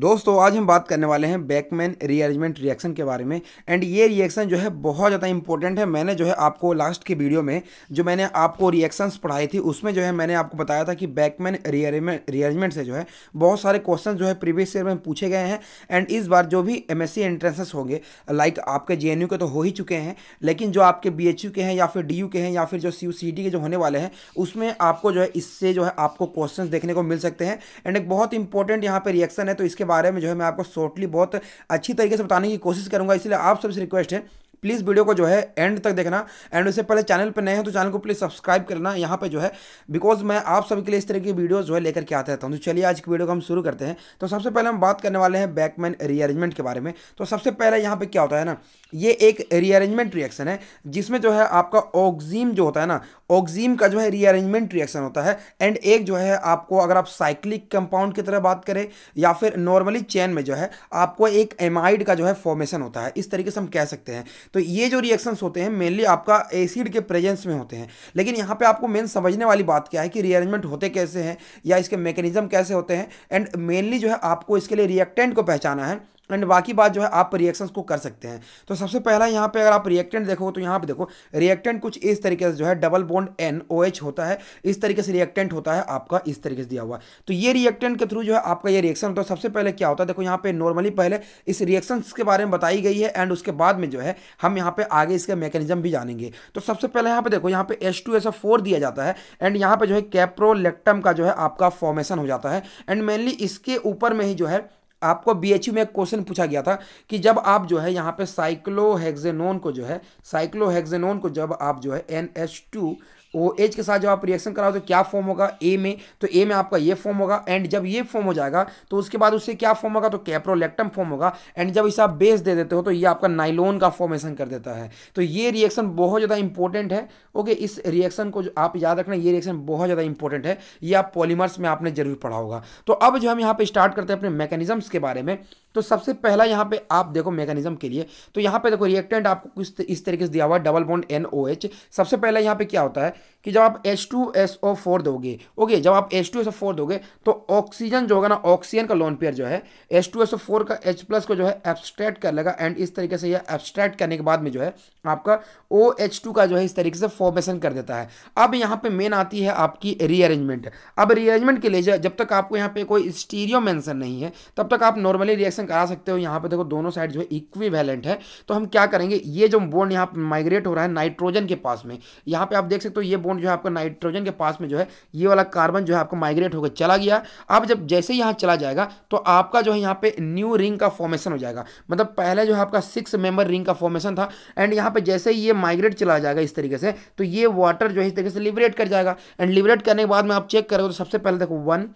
दोस्तों आज हम बात करने वाले हैं बैकमैन रीअरेंजमेंट रिएक्शन के बारे में एंड ये रिएक्शन जो है बहुत ज़्यादा इंपॉर्टेंट है मैंने जो है आपको लास्ट की वीडियो में जो मैंने आपको रिएक्शंस पढ़ाई थी उसमें जो है मैंने आपको बताया था कि बैकमैन रीअरेंजमेंट रीअरेंजमेंट से जो है बहुत सारे क्वेश्चन जो है प्रीवियस ईयर में पूछे गए हैं एंड इस बार जो भी एम एस एंट्रेंसेस होंगे लाइक आपके जे के तो हो ही चुके हैं लेकिन जो आपके बी के हैं या फिर डी के हैं या फिर जो सी के जो होने वाले हैं उसमें आपको जो है इससे जो है आपको क्वेश्चन देखने को मिल सकते हैं एंड एक बहुत इंपॉर्टेंट यहाँ पर रिएक्शन है तो इसके इसके बारे में जो है मैं आपको शॉर्टली बहुत अच्छी तरीके से बताने की कोशिश करूंगा इसलिए आप सबसे रिक्वेस्ट है प्लीज़ वीडियो को जो है एंड तक देखना एंड उससे पहले चैनल पर नए हैं तो चैनल को प्लीज़ सब्सक्राइब करना यहाँ पर जो है बिकॉज मैं आप सभी के लिए इस तरह की वीडियो जो है लेकर के आता रहता हूँ तो चलिए आज की वीडियो को हम शुरू करते हैं तो सबसे पहले हम बात करने वाले हैं बैकमैन रीअरेंजमेंट के बारे में तो सबसे पहले यहाँ पर क्या होता है ना ये एक रीअरेंजमेंट रिएक्शन है जिसमें जो है आपका ऑक्जीम जो होता है ना ऑक्जीम का जो है रीअरेंजमेंट रिएक्शन होता है एंड एक जो है आपको अगर आप साइक्लिक कंपाउंड की तरह बात करें या फिर नॉर्मली चेन में जो है आपको एक एमाइड का जो है फॉर्मेशन होता है इस तरीके से हम कह सकते हैं तो ये जो रिएक्शंस होते हैं मेनली आपका एसिड के प्रेजेंस में होते हैं लेकिन यहाँ पे आपको मेन समझने वाली बात क्या है कि रिअरेंजमेंट होते कैसे हैं या इसके मैकेनिज्म कैसे होते हैं एंड मेनली जो है आपको इसके लिए रिएक्टेंट को पहचाना है एंड बाकी बात जो है आप रिएक्शंस को कर सकते हैं तो सबसे पहला यहाँ पे अगर आप रिएक्टेंट देखो तो यहाँ पे देखो रिएक्टेंट कुछ इस तरीके से जो है double bond N O H होता है इस तरीके से रिएक्टेंट होता है आपका इस तरीके से दिया हुआ तो ये रिएक्टेंट के थ्रू जो है आपका ये रिएक्शन होता है सबसे पहले क्या होता है देखो यहाँ पे नॉर्मली पहले इस रिएक्शन के बारे में बताई गई है एंड उसके बाद में जो है हम यहाँ पे आगे इसका मैकेनिज्म भी जानेंगे तो सबसे पहले यहाँ पे देखो यहाँ पे एस टू एस फोर दिया जाता है एंड यहाँ पे जो है कैप्रोलेक्टम का जो है आपका फॉर्मेशन हो जाता है एंड मेनली इसके ऊपर में ही जो है आपको बीएचयू में एक क्वेश्चन पूछा गया था कि जब आप जो है यहाँ पे साइक्लोहेक्जेनोन को जो है साइक्लोहेक्जेनोन को जब आप जो है N H two O H के साथ जब आप रिएक्शन कराओ तो क्या फॉर्म होगा ए में तो ए में आपका ये फॉर्म होगा एंड जब ये फॉर्म हो जाएगा तो उसके बाद उससे क्या फॉर्म होगा तो कैप्रोलेक्टम फॉर्म होगा एंड जब इसे आप बेस दे देते हो तो ये आपका नाइलोन का फॉर्मेशन कर देता है तो ये रिएक्शन बहुत ज़्यादा इंपॉर्टेंट है ओके इस रिएक्शन को आप याद रखना ये रिएक्शन बहुत ज़्यादा इंपॉर्टेंट है ये आप पॉलीमर्स में आपने जरूर पढ़ा होगा तो अब जो हम यहाँ पर स्टार्ट करते हैं अपने मैकेनिज्म के बारे में तो सबसे पहला यहाँ पे आप देखो मैकेनिज्म के लिए तो यहाँ पे देखो रिएक्टेंट आपको कुछ इस तरीके से दिया हुआ है double bond N O H सबसे पहले यहाँ पे क्या होता है कि जब आप H two S O four दोगे ओके जब आप H two S O four दोगे तो ऑक्सीजन जो होगा ना ऑक्सीजन का लोन पेयर जो है H two S O four का एच प्लस को जो है एब्स्ट्रैक्ट कर लेगा एंड इस तरीके से यह एब्स्ट्रैक्ट करने के बाद में जो है आपका ओ एच टू का जो है इस तरीके से फॉर्मेशन कर देता है अब यहाँ पर मेन आती है आपकी रीअरेंजमेंट अब रीअरेंजमेंट के लिए जब तक आपको यहाँ पे कोई स्टीरियो मैंसन नहीं है तब तक आप नॉर्मली रिएक्शन कंस्ट्रक्शन करा सकते हो यहाँ पे देखो दोनों साइड जो है इक्वी है तो हम क्या करेंगे ये जो बोन यहाँ माइग्रेट हो रहा है नाइट्रोजन के पास में यहाँ पे आप देख सकते हो ये बोन जो है आपका नाइट्रोजन के पास में जो है ये वाला कार्बन जो है आपको माइग्रेट होकर चला गया अब जब जैसे यहाँ चला जाएगा तो आपका जो है यहाँ पे न्यू रिंग का फॉर्मेशन हो जाएगा मतलब पहले जो है आपका सिक्स मेंबर रिंग का फॉर्मेशन था एंड यहाँ पे जैसे ही ये माइग्रेट चला जाएगा इस तरीके से तो ये वाटर जो है इस तरीके से लिबरेट कर जाएगा एंड लिबरेट करने के बाद में आप चेक करोगे तो सबसे पहले देखो one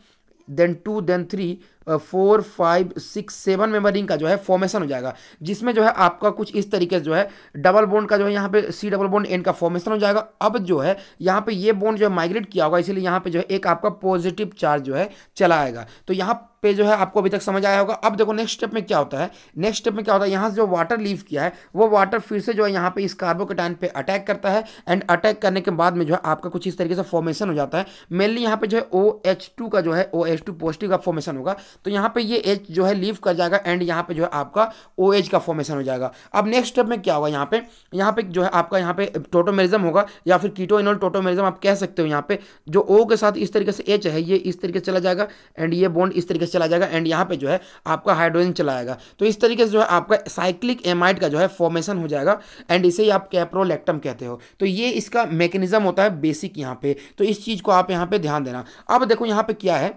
then two then three four five six seven ring का जो है फॉर्मेशन हो जाएगा जिसमें जो है आपका कुछ इस तरीके से जो है डबल बोन का जो है यहाँ पे सी डबल बोन्ड एन का फॉर्मेशन हो जाएगा अब जो है यहाँ पे ये बोन्ड जो है माइग्रेट किया होगा इसीलिए यहाँ पे जो है एक आपका पॉजिटिव चार्ज जो है चला आएगा तो यहाँ पे जो है आपको अभी तक समझ आया होगा अब देखो नेक्स्ट स्टेप में क्या होता है नेक्स्ट स्टेप में क्या होता है यहाँ से जो वाटर लीव किया है वो वाटर फिर से जो है यहाँ पे इस कार्बोकेटाइन पे अटैक करता है एंड अटैक करने के बाद में जो है आपका कुछ इस तरीके से फॉर्मेशन हो जाता है मेनली यहाँ पे जो है ओ का जो है ओ पॉजिटिव का फॉर्मेशन होगा तो यहाँ पे ये एज जो है लीव कर जाएगा एंड यहाँ पे जो है आपका ओ एज का फॉर्मेशन हो जाएगा अब नेक्स्ट स्टेप में क्या होगा यहाँ पे यहाँ पे जो है आपका यहाँ पे टोटोमेरिज्म होगा या फिर कीटो इनोल टोटोमेरिज्म आप कह सकते हो यहाँ पे जो ओ के साथ इस तरीके से एच है ये इस तरीके से चला जाएगा एंड ये बॉन्ड इस तरीके से चला जाएगा एंड यहाँ पर जो है आपका हाइड्रोजन चला जाएगा तो इस तरीके से जो है आपका साइक्लिक एमाइड का जो है फॉर्मेशन हो जाएगा एंड इसे ही आप कैप्रोलेक्टम कहते हो तो ये इसका मैकेनिज्म होता है बेसिक यहाँ पे तो इस चीज़ को आप यहाँ पे ध्यान देना अब देखो यहाँ पे क्या है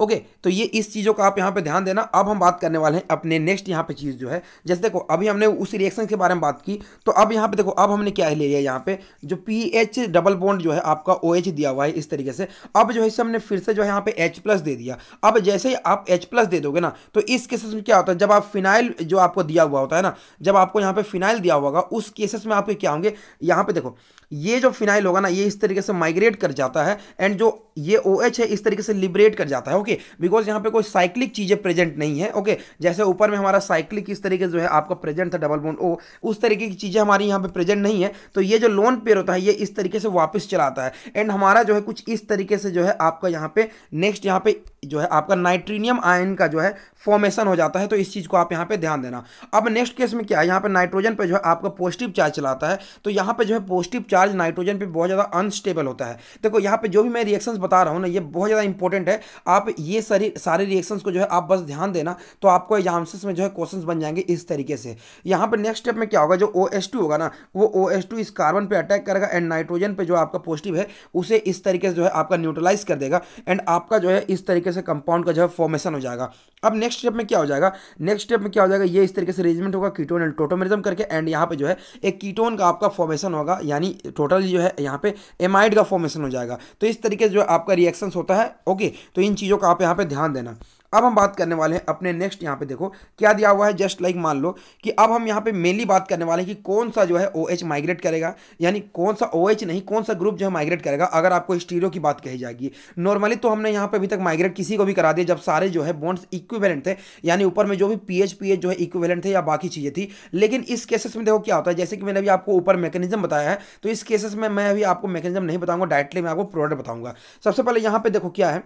ओके तो ये इस चीज़ों का आप यहाँ पे ध्यान देना अब हम बात करने वाले हैं अपने नेक्स्ट यहाँ पे चीज़ जो है जैसे देखो अभी हमने उस रिएक्शन के बारे में बात की तो अब यहाँ पे देखो अब हमने क्या ले लिया यहाँ पे जो पी एच डबल बॉन्ड जो है आपका ओ OH दिया हुआ है इस तरीके से अब जो है इसे हमने फिर से जो है यहाँ पे एच प्लस दे दिया अब जैसे ही आप एच प्लस दे दोगे ना तो इस केसेस में क्या होता है जब आप फिनाइल जो आपको दिया हुआ होता है ना जब आपको यहाँ पर फिनाइल दिया हुआ उस केसेस में आपके क्या होंगे यहाँ पर देखो ये जो फिनाइल होगा ना ये इस तरीके से माइग्रेट कर जाता है एंड जो ये ओ OH है इस तरीके से लिबरेट कर जाता है ओके बिकॉज यहाँ पे कोई साइक्लिक चीज़ें प्रेजेंट नहीं है ओके जैसे ऊपर में हमारा साइक्लिक इस तरीके से जो है आपका प्रेजेंट था डबल बोन ओ उस तरीके की चीज़ें हमारी यहाँ पे प्रेजेंट नहीं है तो ये जो लोन पेयर होता है ये इस तरीके से वापस चलाता है एंड हमारा जो है कुछ इस तरीके से जो है आपका यहाँ पे नेक्स्ट यहाँ पे जो है आपका नाइट्रीनियम आयन का जो है फॉर्मेशन हो जाता है तो इस चीज़ को आप यहाँ पे ध्यान देना अब नेक्स्ट केस में क्या है यहाँ पे नाइट्रोजन पर जो है आपका पॉजिटिव चार्ज चलाता है तो यहाँ पे जो है पॉजिटिव चार्ज नाइट्रोजन पर बहुत ज़्यादा अनस्टेबल होता है देखो यहाँ पे जो भी मैं रिएक्शन बता रहा हूँ ना ये बहुत ज़्यादा इंपॉर्टेंट है आप ये सारी सारे रिएक्शंस को जो है आप बस ध्यान देना तो आपको एग्जाम्स में जो है क्वेश्चन बन जाएंगे इस तरीके से यहाँ पर नेक्स्ट स्टेप में क्या होगा जो ओ होगा ना वो ओ इस कार्बन पर अटैक करेगा एंड नाइट्रोजन पर जो आपका पॉजिटिव है उसे इस तरीके से जो है आपका न्यूट्रलाइज कर देगा एंड आपका जो है इस तरीके से कंपाउंड का जो है फॉर्मेशन हो जाएगा अब नेक्स्ट स्टेप में क्या हो जाएगा नेक्स्ट स्टेप में क्या हो जाएगा ये इस तरीके से रेजमेंट होगा कीटोन एंड टोटोमेरिज्म करके एंड यहाँ पे जो है एक कीटोन का आपका फॉर्मेशन होगा यानी टोटल जो है यहाँ पे एमाइड का फॉर्मेशन हो जाएगा तो इस तरीके से जो है आपका रिएक्शंस होता है ओके तो इन चीज़ों का आप यहाँ पर ध्यान देना अब हम बात करने वाले हैं अपने नेक्स्ट यहाँ पे देखो क्या दिया हुआ है जस्ट लाइक मान लो कि अब हम यहाँ पे मेनली बात करने वाले हैं कि कौन सा जो है ओ OH माइग्रेट करेगा यानी कौन सा ओ OH नहीं कौन सा ग्रुप जो है माइग्रेट करेगा अगर आपको स्टीरियो की बात कही जाएगी नॉर्मली तो हमने यहाँ पे अभी तक माइग्रेट किसी को भी करा दिया जब सारे जो है बॉन्ड्स इक्विवेलेंट थे यानी ऊपर में जो भी पी एच जो है इक्विवेलेंट थे या बाकी चीज़ें थी लेकिन इस केसेस में देखो क्या होता है जैसे कि मैंने अभी आपको ऊपर मैकेनिज्म बताया है तो इस केसेस में मैं अभी आपको मैकेनिज्म नहीं बताऊंगा डायरेक्टली मैं आपको प्रोडक्ट बताऊंगा सबसे पहले यहाँ पे देखो क्या है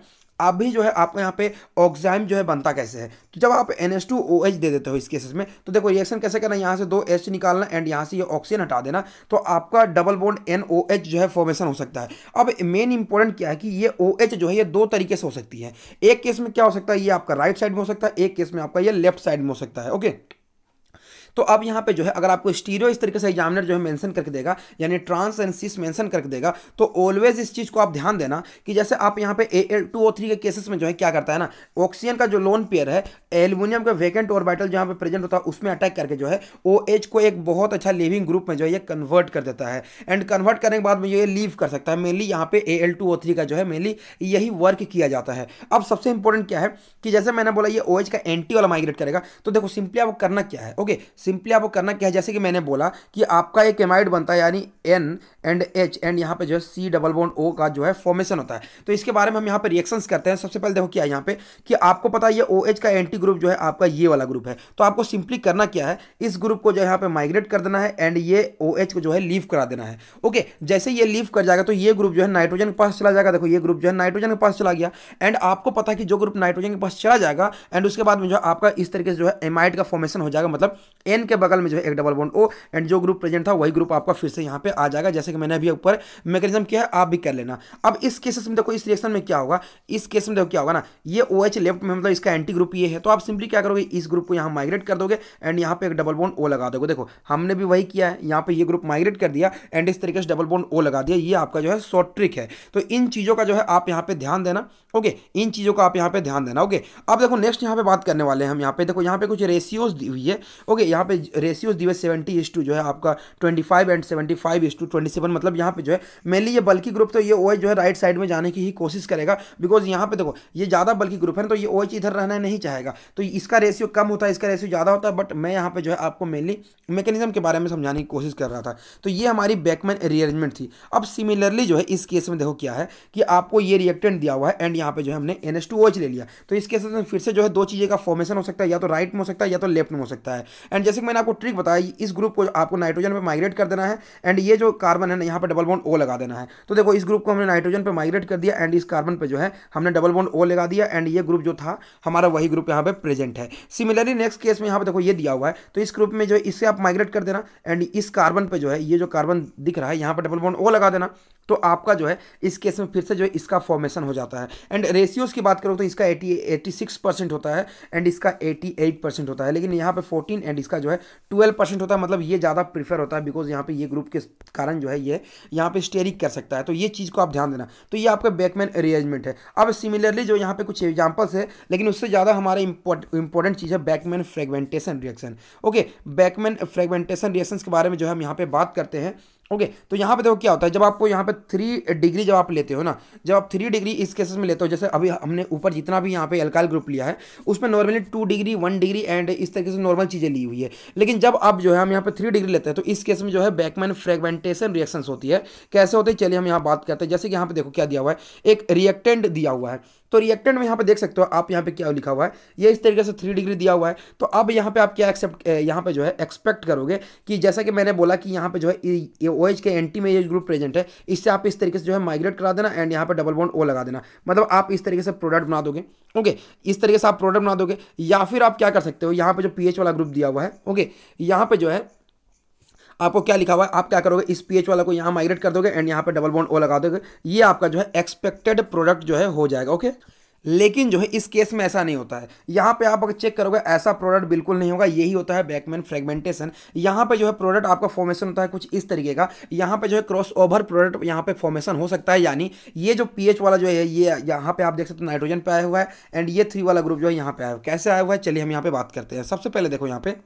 अभी जो है आपको यहाँ पे ऑक्साइम जो है बनता कैसे है तो जब आप N S two O H दे देते हो इस केसेस में तो देखो रिएक्शन कैसे करना है यहाँ से दो एच निकालना एंड यहाँ से ये ऑक्सीजन हटा देना तो आपका double bond N O H जो है फॉर्मेशन हो सकता है अब मेन इंपॉर्टेंट क्या है कि ये ओ एच जो है ये दो तरीके से हो सकती है एक केस में क्या हो सकता है ये आपका राइट साइड में हो सकता है एक केस में आपका ये लेफ्ट साइड में हो सकता है ओके तो अब यहाँ पे जो है अगर आपको स्टीरियो इस तरीके से एग्जामिनर जो है मेंशन करके देगा यानी ट्रांस एंड सिस मेंशन करके देगा तो ऑलवेज इस चीज़ को आप ध्यान देना कि जैसे आप यहाँ पे A L two O three के केसेस में जो है क्या करता है ना ऑक्सीजन का जो लोन पेयर है एल्यूमिनियम का वेकेंट ऑर्बिटल जहाँ पे प्रेजेंट होता है उसमें अटैक करके जो है ओ एच को एक बहुत अच्छा लिविंग ग्रुप में जो है ये कन्वर्ट कर देता है एंड कन्वर्ट करने के बाद में ये लीव कर सकता है मेनली यहाँ पे A L two O three का जो है मेनली यही वर्क किया जाता है अब सबसे इंपॉर्टेंट क्या है कि जैसे मैंने बोला ये ओ OH एच का एंटी वाला माइग्रेट करेगा तो देखो सिंपली आपको करना क्या है ओके सिंपली आपको करना क्या है जैसे कि मैंने बोला कि आपका एक एमाइड बनता है यानी एन एंड एच एंड यहाँ पे जो है सी डबल बॉन्ड ओ का जो है फॉर्मेशन होता है तो इसके बारे में हम यहाँ पे रिएक्शंस करते हैं सबसे पहले देखो क्या है यहाँ पे कि आपको पता है ये ओ OH का एंटी ग्रुप जो है आपका ये वाला ग्रुप है तो आपको सिंपली करना क्या है इस ग्रुप को जो है यहाँ पे माइग्रेट कर देना है एंड ये ओ OH को जो है लीव करा देना है ओके जैसे ये लीव कर जाएगा तो ये ग्रुप जो है नाइट्रोजन के पास चला जाएगा देखो ये ग्रुप जो है नाइट्रोजन के पास चला गया एंड आपको पता है कि जो ग्रुप नाइट्रोजन के पास चला जाएगा एंड उसके बाद में जो है आपका इस तरीके से जो है एमाइड का फॉर्मेशन हो जाएगा मतलब एन के बगल में जो है एक डबल बॉन्ड ओ एंड जो ग्रुप प्रेजेंट था वही ग्रुप आपका फिर से यहाँ पे आ जाएगा जैसे कि मैंने अभी ऊपर मैकेनिज्म किया है आप भी कर लेना अब इस केसेस में देखो इस रिएक्शन में क्या होगा इस केस में देखो क्या होगा ना ये ओ OH लेफ्ट में मतलब इसका एंटी ग्रुप ये है तो आप सिंपली क्या करोगे इस ग्रुप को यहाँ माइग्रेट कर दोगे एंड यहाँ पर एक डबल बॉन्ड ओ लगा दोगे देखो हमने भी वही किया है यहाँ पे ये ग्रुप माइग्रेट कर दिया एंड इस तरीके से डबल बॉन्ड ओ लगा दिया ये आपका जो है शॉर्ट ट्रिक है तो इन चीज़ों का जो है आप यहाँ पे ध्यान देना ओके इन चीज़ों का आप यहाँ पे ध्यान देना ओके अब देखो नेक्स्ट यहाँ पे बात करने वाले हैं हम यहाँ पे देखो यहाँ पे कुछ रेशियोज दी हुई है ओके यहाँ पे रेशियोज दिवस सेवेंटी इस टू जो है आपका twenty five and seventy five इस टू ट्वेंटी सेवन मतलब यहाँ पे जो है मेनली ये बल्कि ग्रुप तो ये ओ जो है राइट साइड में जाने की ही कोशिश करेगा बिकॉज यहाँ पे देखो ये ज़्यादा बल्कि ग्रुप है तो ये ओ इधर रहना नहीं चाहेगा तो इसका रेशियो कम होता है इसका रेशियो ज़्यादा होता है बट मैं यहाँ पर जो है आपको मेनली मेकेनिज्म के बारे में समझाने की कोशिश कर रहा था तो ये हमारी बैकमैन रिएरेंजमेंट थी अब सिमिलरली जो है इस केस में देखो क्या है कि आपको ये रिएक्टेंट दिया हुआ है एंड यहाँ पर जो है हमने एन ले लिया तो इस केस में फिर से जो है दो चीज़ें का फॉर्मेशन हो सकता है या तो राइट में हो सकता है या तो लेफ्ट में हो सकता है एंड एंड जैसे कि मैंने आपको ट्रिक बताया इस ग्रुप को आपको नाइट्रोजन पर माइग्रेट कर देना है एंड ये जो कार्बन है ना यहाँ पर डबल बॉन्ड ओ लगा देना है तो देखो इस ग्रुप को हमने नाइट्रोजन पर माइग्रेट कर दिया एंड इस कार्बन पर जो है हमने डबल बॉन्ड ओ लगा दिया एंड ये ग्रुप जो था हमारा वही ग्रुप यहाँ पर प्रेजेंट है सिमिलरली नेक्स्ट केस में यहाँ पर देखो ये दिया हुआ है तो इस ग्रुप में जो है इससे आप माइग्रेट कर देना एंड इस कार्बन पर जो है ये जो कार्बन दिख रहा है यहाँ पर डबल बॉन्ड ओ लगा देना तो आपका जो है इस केस में फिर से जो है इसका फॉर्मेशन हो जाता है एंड रेशियोज़ की बात करूँ तो इसका एटी एटी सिक्स परसेंट होता है एंड इसका एटी एट परसेंट होता है लेकिन यहाँ पे फोर्टीन एंड इसका जो है ट्वेल्व परसेंट होता है मतलब ये ज़्यादा प्रीफर होता है बिकॉज यहाँ पे ये ग्रुप के कारण जो है ये यहाँ पे स्टेरिक कर सकता है तो ये चीज़ को आप ध्यान देना तो ये आपका बैकमैन अरेंजमेंट है अब सिमिलरली जो यहाँ पे कुछ एग्जाम्पल्स है लेकिन उससे ज़्यादा हमारा इंपॉर्टेंट चीज़ है Beckmann fragmentation reaction okay Beckmann fragmentation reaction के बारे में जो है हम यहाँ पर बात करते हैं ओके okay, तो यहाँ पे देखो क्या होता है जब आपको यहाँ पे थ्री डिग्री जब आप लेते हो ना जब आप थ्री डिग्री इस केसेस में लेते हो जैसे अभी हमने ऊपर जितना भी यहाँ पे अल्काइल ग्रुप लिया है उसमें normally two degree one degree and इस तरीके से नॉर्मल चीज़ें ली हुई है लेकिन जब आप जो है हम यहाँ पे थ्री डिग्री लेते हैं तो इस केस में जो है बैकमैन फ्रेगमेंटेशन रिएक्शन होती है कैसे होते हैं चलिए हम यहाँ बात करते हैं जैसे कि यहाँ पे देखो क्या दिया हुआ है एक रिएक्टेंट दिया हुआ है तो रिएक्टेंट में यहाँ पे देख सकते हो आप यहाँ पे क्या लिखा हुआ है ये इस तरीके से थ्री डिग्री दिया हुआ है तो अब यहाँ पे आप क्या एक्सेप्ट यहाँ पे जो है एक्सपेक्ट करोगे कि जैसा कि मैंने बोला कि यहाँ पे जो है ओ एच OH के एंटी मेज ग्रुप प्रेजेंट है इससे आप इस तरीके से जो है माइग्रेट करा देना एंड यहाँ पर डबल बॉन्ड ओ लगा देना मतलब आप इस तरीके से प्रोडक्ट बना दोगे ओके इस तरीके से आप प्रोडक्ट बना दोगे या फिर आप क्या कर सकते हो यहाँ पर जो पी वाला ग्रुप दिया हुआ है ओके यहाँ पे जो है आपको क्या लिखा हुआ है आप क्या करोगे इस पीएच वाला को यहाँ माइग्रेट कर दोगे एंड यहाँ पर डबल बॉन्ड ओ लगा दोगे ये आपका जो है एक्सपेक्टेड प्रोडक्ट जो है हो जाएगा ओके लेकिन जो है इस केस में ऐसा नहीं होता है यहाँ पे आप अगर चेक करोगे ऐसा प्रोडक्ट बिल्कुल नहीं होगा यही होता है बैकमैन फ्रेगमेंटेशन यहाँ पे जो है प्रोडक्ट आपका फॉर्मेशन होता है कुछ इस तरीके का यहाँ पे जो है क्रॉस ओवर प्रोडक्ट यहाँ पे फॉर्मेशन हो सकता है यानी ये जो पीएच वाला जो है ये यहाँ पे आप देख सकते हो नाइट्रोजन पे आया हुआ है एंड ये थ्री वाला ग्रुप जो है यहाँ पे आया हुआ है कैसे आया हुआ है चलिए हम यहाँ पे बात करते हैं सबसे पहले देखो यहाँ पे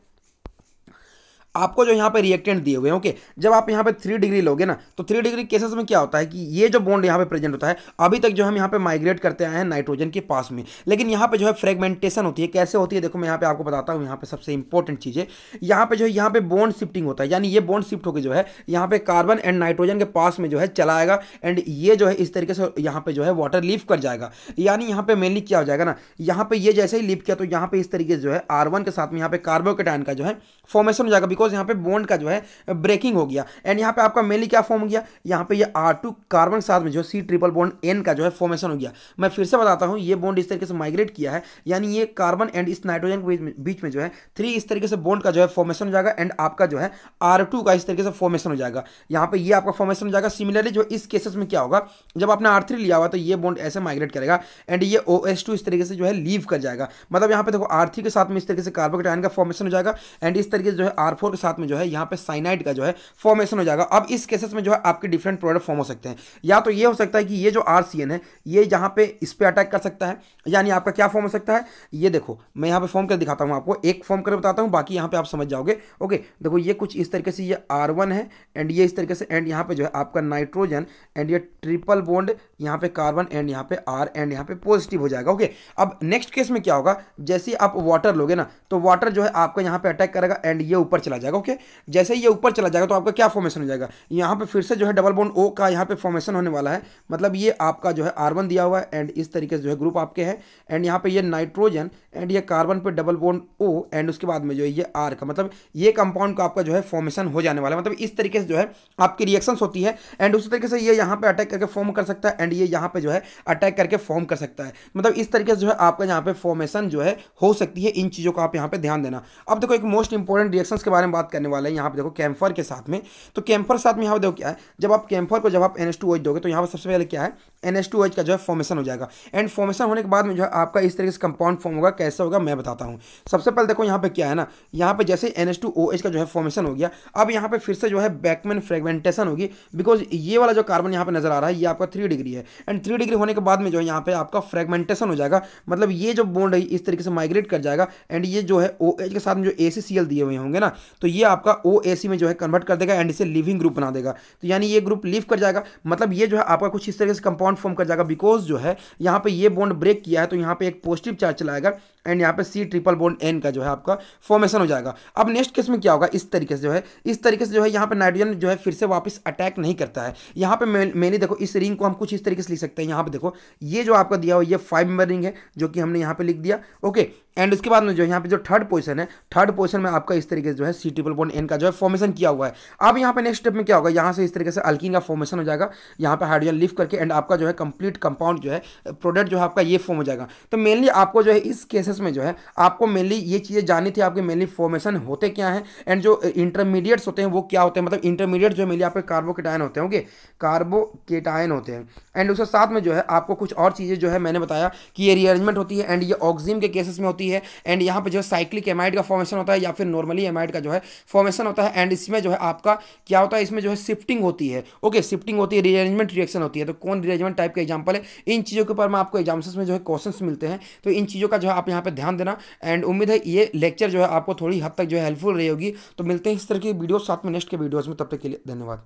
आपको जो यहाँ पे रिएक्टेंट दिए हुए हैं ओके जब आप यहाँ पे थ्री डिग्री लोगे ना तो थ्री डिग्री केसेस में क्या होता है कि ये जो बॉन्ड यहाँ पे प्रेजेंट होता है अभी तक जो हम यहाँ पे माइग्रेट करते आए हैं नाइट्रोजन के पास में लेकिन यहाँ पे जो है फ्रेगमेंटेशन होती है कैसे होती है देखो मैं यहाँ पे आपको बताता हूँ यहाँ पे सबसे इंपॉर्टेंट चीज़ है यहाँ पे जो है यहाँ पे बॉन्ड शिफ्टिंग होता है यानी ये बॉन्ड शिफ्ट होकर जो है यहाँ पे कार्बन एंड नाइट्रोजन के पास में जो है चला आएगा एंड ये जो है इस तरीके से यहाँ पे जो है वाटर लीव कर जाएगा यानी यहाँ पे मेनली क्या हो जाएगा ना यहाँ पे ये जैसे ही लीव किया तो यहाँ पे इस तरीके से जो है आर के साथ में यहाँ पे कार्बोकेटाइन का जो है फॉर्मेशन हो जाएगा बिकॉज बिकॉज यहाँ पे बॉन्ड का जो है ब्रेकिंग हो गया एंड यहाँ पे आपका मेनली क्या फॉर्म हो गया यहाँ पे ये आर टू कार्बन साथ में जो सी ट्रिपल बॉन्ड एन का जो है फॉर्मेशन हो गया मैं फिर से बताता हूँ ये बॉन्ड इस तरीके से माइग्रेट किया है यानी ये कार्बन एंड इस नाइट्रोजन के बीच में जो है थ्री इस तरीके से बॉन्ड का जो है फॉर्मेशन हो जाएगा एंड आपका जो है आर का इस तरीके से फॉर्मेशन हो जाएगा यहाँ पे ये आपका फॉर्मेशन हो जाएगा सिमिलरली जो इस केसेस में क्या होगा जब आपने आर लिया हुआ तो ये बॉन्ड ऐसे माइग्रेट करेगा एंड ये ओ इस तरीके से जो है लीव कर जाएगा मतलब यहाँ पे देखो आर के साथ में इस तरीके से कार्बोकेटाइन का फॉर्मेशन हो जाएगा एंड इस तरीके से जो है आर के साथ में जो है यहाँ पे साइनाइड का जो है फॉर्मेशन हो जाएगा अब इस केसेस में जो है आपके डिफरेंट प्रोडक्ट फॉर्म हो सकते हैं या तो ये हो सकता है कि ये जो आर है ये यहाँ पे इस पर अटैक कर सकता है यानी आपका क्या फॉर्म हो सकता है ये देखो मैं यहाँ पे फॉर्म कर दिखाता हूँ आपको एक फॉर्म कर बताता हूँ बाकी यहाँ पे आप समझ जाओगे ओके देखो ये कुछ इस तरीके से ये आर है एंड ये इस तरीके से एंड यहाँ पे जो है आपका नाइट्रोजन एंड ये ट्रिपल बोन्ड यहाँ पे कार्बन एंड यहाँ पे आर एंड यहाँ पे पॉजिटिव हो जाएगा ओके अब नेक्स्ट केस में क्या होगा जैसे आप वाटर लोगे ना तो वाटर जो है आपका यहाँ पे अटैक करेगा एंड ये ऊपर चला जाएगा जाएगा ओके जैसे ही ये ऊपर चला जाएगा तो आपका क्या फॉर्मेशन हो जाएगा यहाँ पे फिर से जो है डबल बॉन्ड ओ का यहाँ पे फॉर्मेशन होने वाला है मतलब ये आपका जो है आर्बन दिया हुआ है एंड इस तरीके से जो है ग्रुप आपके है एंड यहाँ पे ये नाइट्रोजन एंड ये कार्बन पे डबल बॉन्ड ओ एंड उसके बाद में जो है ये आर का मतलब ये कंपाउंड का आपका जो है फॉर्मेशन हो जाने वाला है मतलब इस तरीके से जो है आपकी रिएक्शन होती है एंड उसी तरीके से ये यहाँ पे अटैक करके फॉर्म कर सकता है एंड ये यहाँ पे जो है अटैक करके फॉर्म कर सकता है मतलब इस तरीके से जो है आपका यहाँ पे फॉर्मेशन जो है हो सकती है इन चीज़ों का आप यहाँ पे ध्यान देना अब देखो एक मोस्ट इंपॉर्टेंट रिएक्शन के बारे में बारे में बात करने वाले हैं यहाँ पे देखो कैम्फर के साथ में तो कैम्फर साथ में यहाँ पर देखो क्या है जब आप कैम्फर को जब आप एन एस दोगे तो यहाँ पर सबसे पहले क्या है एन टू एच का जो है फॉर्मेशन हो जाएगा एंड फॉर्मेशन होने के बाद में जो है आपका इस तरीके से कंपाउंड फॉर्म होगा कैसे होगा मैं बताता हूँ सबसे पहले देखो यहाँ पे क्या है ना यहाँ पे जैसे N S two O H का जो है फॉर्मेशन हो गया अब यहाँ पे फिर से जो है बैकमैन फ्रेगमेंटेशन होगी बिकॉज ये वाला जो कार्बन यहाँ पे नजर आ रहा है ये आपका थ्री डिग्री है एंड थ्री डिग्री होने के बाद में जो है यहाँ पे आपका फ्रेगमेंटेशन हो जाएगा मतलब ये जो बोन्ड है इस तरीके से माइग्रेट कर जाएगा एंड ये जो है ओ एच के साथ में जो ए दिए हुए होंगे ना तो ये आपका ओ में जो है कन्वर्ट कर देगा एंड इसे लिविंग ग्रुप बना देगा तो यानी ये ग्रुप लिव कर जाएगा मतलब ये जो है आपका कुछ इस तरीके से कंपाउंड बॉन्ड फॉर्म कर जाएगा बिकॉज जो है यहाँ पे ये बॉन्ड ब्रेक किया है तो यहाँ पे एक पॉजिटिव चार्ज चलाएगा एंड यहाँ पे सी ट्रिपल बोन एन का जो है आपका फॉर्मेशन हो जाएगा अब नेक्स्ट केस में क्या होगा इस तरीके से जो है इस तरीके से जो है यहाँ पे नाइट्रोजन जो है फिर से वापस अटैक नहीं करता है यहाँ पे मैंने देखो इस रिंग को हम कुछ इस तरीके से लिख सकते हैं यहाँ पे देखो ये जो आपका दिया हुआ ये फाइव मेंबर रिंग है जो कि हमने यहाँ पे लिख दिया ओके एंड उसके बाद में जो यहाँ पे जो थर्ड पोजिशन है थर्ड पोजिशन में आपका इस तरीके से जो है सी ट्रिपल बोन एन का जो है फॉर्मेशन किया हुआ है अब यहाँ पे नेक्स्ट स्टेप में क्या होगा यहाँ से इस तरीके से अल्किन का फॉर्मेशन हो जाएगा यहाँ पे हाइड्रोजन लिफ्ट करके एंड आपका जो है कंप्लीट कंपाउंड जो है प्रोडक्ट जो है आपका ये फॉर्म हो जाएगा तो मेनली आपको जो है इस केसेस क्लासेस में जो है आपको मेनली ये चीज़ें जानी थी आपके मेनली फॉर्मेशन होते क्या हैं एंड जो इंटरमीडिएट्स होते हैं वो क्या होते हैं मतलब इंटरमीडिएट जो मेनली आपके कार्बोकेटाइन होते हैं ओके कार्बोकेटाइन होते हैं एंड उसके साथ में जो है आपको कुछ और चीज़ें जो है मैंने बताया कि ये रीअरेंजमेंट होती है एंड ये ऑक्जिम के केसेस में होती है एंड यहाँ पर जो है साइक्लिक एमाइड का फॉर्मेशन होता है या फिर नॉर्मली एमाइड का जो है फॉर्मेशन होता है एंड इसमें जो है आपका क्या होता है इसमें जो है शिफ्टिंग होती है ओके शिफ्टिंग होती है रीअरेंजमेंट रिएक्शन होती है तो कौन रीअरेंजमेंट टाइप का एग्जाम्पल है इन चीज़ों के ऊपर मैं आपको एग्जाम्स में जो है क्वेश्चन मिलते हैं तो इन चीज़ों का जो है आप यहाँ पर ध्यान देना एंड उम्मीद है ये लेक्चर जो है आपको थोड़ी हद तक जो है हेल्पफुल रही होगी तो मिलते हैं इस तरह की वीडियो साथ में नेक्स्ट के वीडियोज़ में तब तक के लिए धन्यवाद